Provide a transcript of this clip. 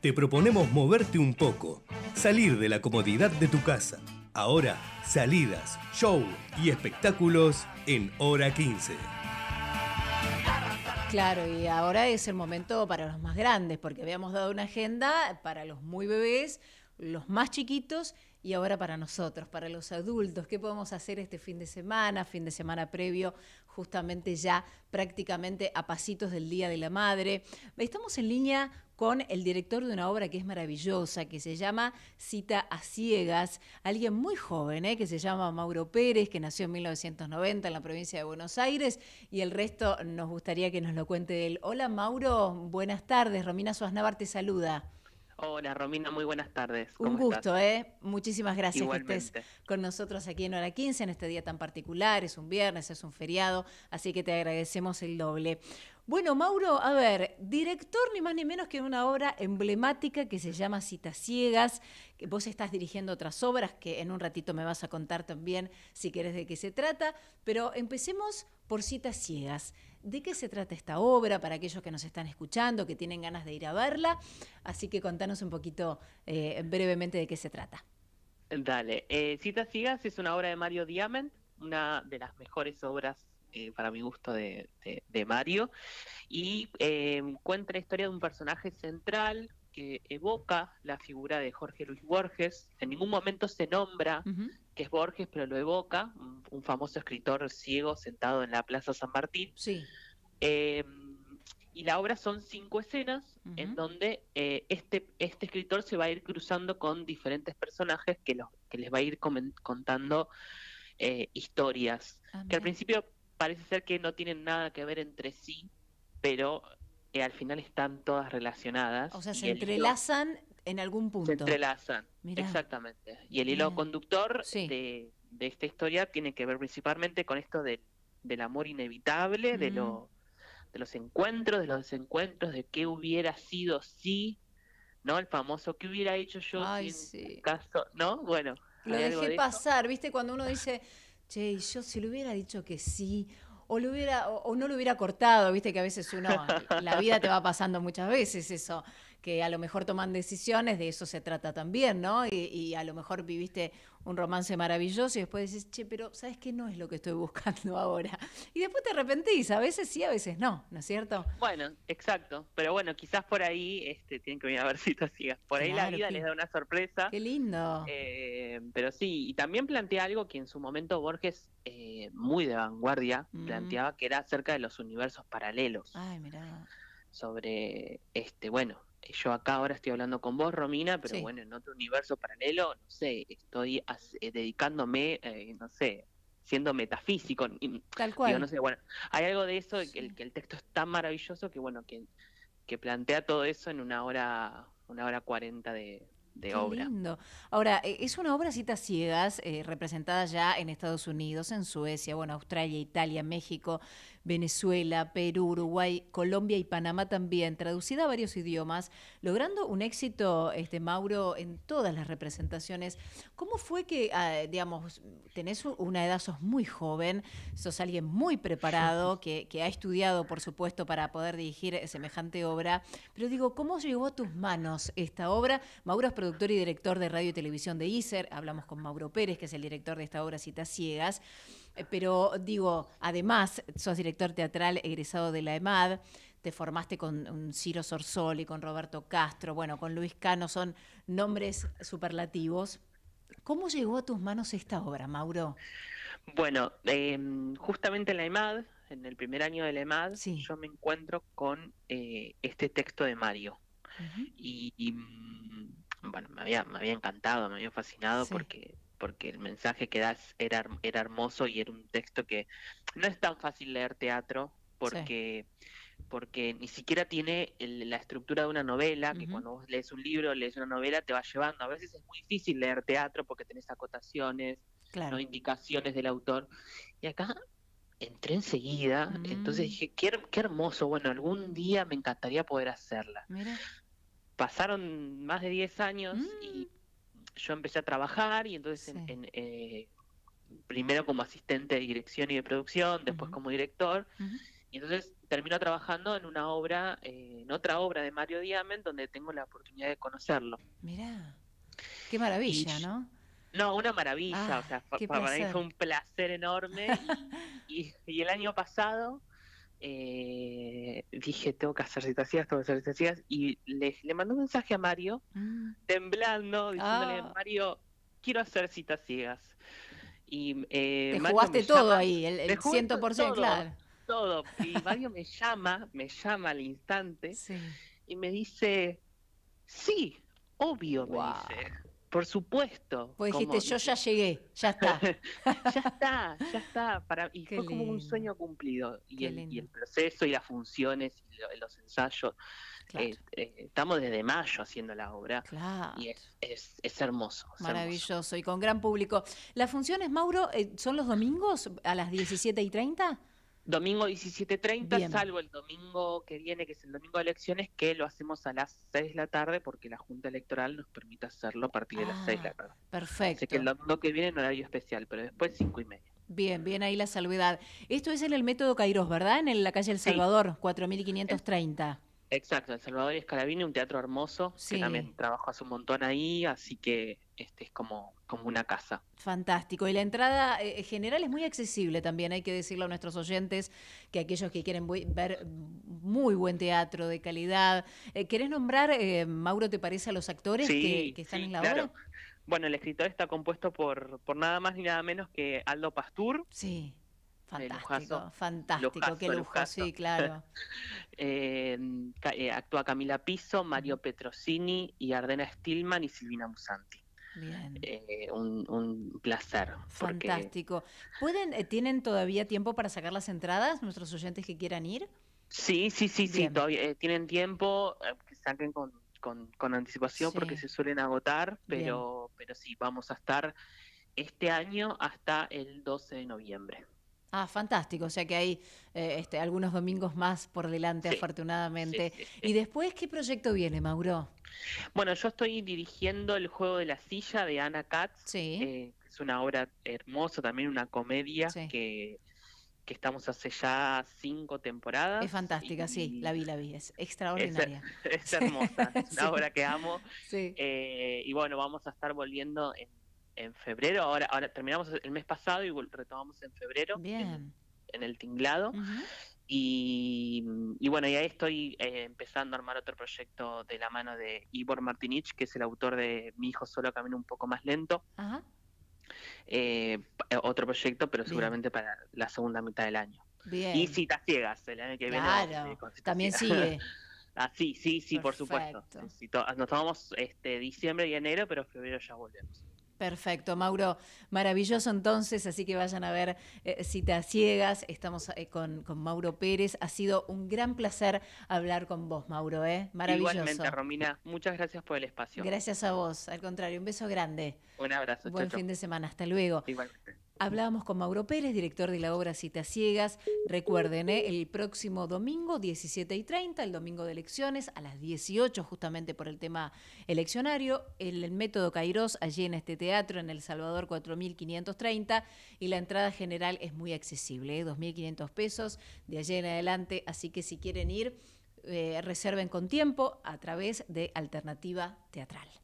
Te proponemos moverte un poco, salir de la comodidad de tu casa. Ahora, salidas, show y espectáculos en Hora 15. Claro, y ahora es el momento para los más grandes, porque habíamos dado una agenda para los muy bebés, los más chiquitos y ahora para nosotros, para los adultos, ¿qué podemos hacer este fin de semana, fin de semana previo, justamente ya prácticamente a pasitos del Día de la Madre? Estamos en línea con el director de una obra que es maravillosa, que se llama Cita a Ciegas, alguien muy joven, ¿eh? que se llama Mauro Pérez, que nació en 1990 en la provincia de Buenos Aires, y el resto nos gustaría que nos lo cuente él. Hola Mauro, buenas tardes, Romina Suaznavar te saluda. Hola Romina, muy buenas tardes. Un gusto, ¿eh? Muchísimas gracias que estés con nosotros aquí en Hora 15, en este día tan particular. Es un viernes, es un feriado, así que te agradecemos el doble. Bueno, Mauro, a ver, director ni más ni menos que una obra emblemática que se llama Citas Ciegas. Vos estás dirigiendo otras obras que en un ratito me vas a contar también si querés de qué se trata, pero empecemos por Citas Ciegas de qué se trata esta obra para aquellos que nos están escuchando, que tienen ganas de ir a verla. Así que contanos un poquito eh, brevemente de qué se trata. Dale, Cita eh, Sigas es una obra de Mario Diamant, una de las mejores obras eh, para mi gusto de, Mario, y cuenta la historia de un personaje central que evoca la figura de Jorge Luis Borges, en ningún momento se nombra que es Borges, pero lo evoca, un, famoso escritor ciego sentado en la Plaza San Martín. Sí. Eh, y la obra son cinco escenas en donde eh, este, este escritor se va a ir cruzando con diferentes personajes que, que les va a ir contando eh, historias, ah, que al principio parece ser que no tienen nada que ver entre sí, pero al final están todas relacionadas. O sea, se entrelazan en algún punto. Se entrelazan, exactamente. Y el hilo conductor de, esta historia tiene que ver principalmente con esto del amor inevitable, de, lo, de los encuentros, de los desencuentros, de qué hubiera sido si, ¿no? El famoso, ¿qué hubiera hecho yo en este caso? ¿No? Bueno. Lo dejé pasar, ¿viste? Cuando uno dice, che, yo si le hubiera dicho que sí, o, lo hubiera, o, no lo hubiera cortado, viste que a veces uno, la vida te va pasando muchas veces eso que a lo mejor toman decisiones, de eso se trata también, ¿no? Y, a lo mejor viviste un romance maravilloso y después dices, che, pero ¿sabes qué no es lo que estoy buscando ahora? Y después te arrepentís, a veces sí, a veces no, ¿no es cierto? Bueno, exacto, pero bueno, quizás por ahí este, tienen que mirar a ver si sigas, Por ahí la vida les da una sorpresa. Qué lindo. Eh, pero sí, y también plantea algo que en su momento Borges, eh, muy de vanguardia, mm. planteaba que era acerca de los universos paralelos. Ay, mira. Sobre, este, bueno, yo acá ahora estoy hablando con vos, Romina, pero bueno, en otro universo paralelo, no sé, estoy eh, dedicándome, eh, no sé, siendo metafísico. Tal cual. no sé, hay algo de eso, que, el, texto es tan maravilloso que, bueno, que, que plantea todo eso en una hora, una hora cuarenta de, Qué obra. Lindo. Ahora, eh, es una obra citas ciegas, representada ya en Estados Unidos, en Suecia, bueno, Australia, Italia, México, Venezuela, Perú, Uruguay, Colombia y Panamá también, traducida a varios idiomas, logrando un éxito, este, Mauro, en todas las representaciones. ¿Cómo fue que, ah, digamos, tenés una edad, sos muy joven, sos alguien muy preparado, que, que ha estudiado, por supuesto, para poder dirigir semejante obra? Pero digo, ¿cómo llegó a tus manos esta obra? Mauro es productor y director de radio y televisión de ICER, hablamos con Mauro Pérez, que es el director de esta obra Citas Ciegas. Eh, pero digo, además, sos director teatral egresado de la EMAD, te formaste con un Ciro Sorsoli, con Roberto Castro, bueno, con Luis Cano, son nombres superlativos. ¿Cómo llegó a tus manos esta obra, Mauro? Bueno, em, justamente en la EMAD, en el primer año de la EMAD, yo me encuentro con eh, este texto de Mario. y, mm, bueno, me había, encantado, me había fascinado porque porque el mensaje que das era, era hermoso y era un texto que no es tan fácil leer teatro porque... porque ni siquiera tiene la estructura de una novela, que cuando vos lees un libro, lees una novela, te va llevando. A veces es muy difícil leer teatro porque tenés acotaciones, claro. indicaciones del autor. Y acá entré enseguida, entonces mm. dije, qué, hermoso, bueno, algún día me encantaría poder hacerla. Pasaron más de 10 años y mm yo empecé a trabajar y entonces eh, primero como asistente de dirección y de producción, después como director. Y entonces termino trabajando en una obra, eh, en otra obra de Mario Diamen, donde tengo la oportunidad de conocerlo. Mirá, qué maravilla, ¿no? No, una maravilla, ah, o sea, para mí fue un placer enorme. y el año pasado eh, dije, tengo que hacer ciegas tengo que hacer ciegas y le, mandó un mensaje a Mario, ah. temblando, diciéndole, ah. Mario, quiero hacer citas ciegas. Y, eh, Te jugaste todo ahí, el, ciento 100%, ciento claro. Todo. Y Mario me llama, me llama al instante y me dice, sí, obvio, me dice. Por supuesto. Pues dijiste, yo ya llegué, ya está. ya está, ya está. Y fue como un sueño cumplido. Y el, proceso y las funciones y los ensayos. Eh, eh, estamos desde mayo haciendo la obra. Claro. Y es, hermoso. Maravilloso y con gran público. ¿Las funciones, Mauro, eh, son los domingos a las 17 y 30? Domingo 17.30, salvo el domingo que viene, que es el domingo de elecciones, que lo hacemos a las 6 de la tarde porque la Junta Electoral nos permite hacerlo a partir de las 6 de la ah, tarde. Perfecto. Así que el domingo que viene en horario especial, pero después 5 y media. Bien, bien ahí la salvedad. Esto es en el método Cairós, ¿verdad? En la calle El Salvador, 4530. Exacto, El Salvador y Escalavini, un teatro hermoso, que también trabajo hace un montón ahí, así que este es como, como una casa. Fantástico. Y la entrada eh, general es muy accesible también, hay que decirlo a nuestros oyentes, que aquellos que quieren ver muy buen teatro de calidad. Eh, ¿Querés nombrar, eh, Mauro, te parece a los actores que, están en la claro. Bueno, el escritor está compuesto por, por nada más ni nada menos que Aldo Pastur. Sí Fantástico, fantástico, qué lujo, sí, claro. Eh, eh, actúa Camila Piso, Mario Petrosini y Ardena Stillman y Silvina Musanti. Eh, un, placer. Fantástico. ¿Pueden, ¿Tienen todavía tiempo para sacar las entradas nuestros oyentes que quieran ir? Sí, sí, sí, sí, todavía tienen tiempo, que saquen con, anticipación porque se suelen agotar, pero, pero sí, vamos a estar este año hasta el 12 de noviembre. Ah, fantástico. O sea que hay eh, este, algunos domingos más por delante, afortunadamente. ¿Y después qué proyecto viene, Mauro? Bueno, yo estoy dirigiendo El juego de la silla de Ana Katz. Eh, es una obra hermosa, también una comedia que, estamos hace ya cinco temporadas. Es fantástica, sí, la vi, la vi. Es extraordinaria. Es, hermosa, es una obra que amo. Eh, y bueno, vamos a estar volviendo en en febrero, ahora, ahora terminamos el mes pasado y retomamos en febrero En, el tinglado. y, bueno, y ahí estoy eh, empezando a armar otro proyecto de la mano de Ivor Martinich, que es el autor de Mi hijo solo camina un poco más lento. Eh, otro proyecto, pero seguramente para la segunda mitad del año. Y citas ciegas, el año que viene. también sigue. Ah, sí, sí, sí, por supuesto. nos tomamos este, diciembre y enero, pero febrero ya volvemos. Perfecto, Mauro. Maravilloso entonces, así que vayan a ver eh, Citas Ciegas. Estamos eh, con, Mauro Pérez. Ha sido un gran placer hablar con vos, Mauro. ¿eh? Maravilloso. Igualmente, Romina. Muchas gracias por el espacio. Gracias a vos. Al contrario, un beso grande. Un abrazo. Buen fin de semana. Hasta luego. Igualmente. Hablábamos con Mauro Pérez, director de la obra Citas Ciegas. Recuerden, ¿eh? el próximo domingo, 17 y 30, el domingo de elecciones, a las 18, justamente por el tema eleccionario, el, método Cairós, allí en este teatro, en El Salvador 4530, y la entrada general es muy accesible, 2.500 ¿eh? pesos de allí en adelante. Así que si quieren ir, eh, reserven con tiempo a través de Alternativa Teatral.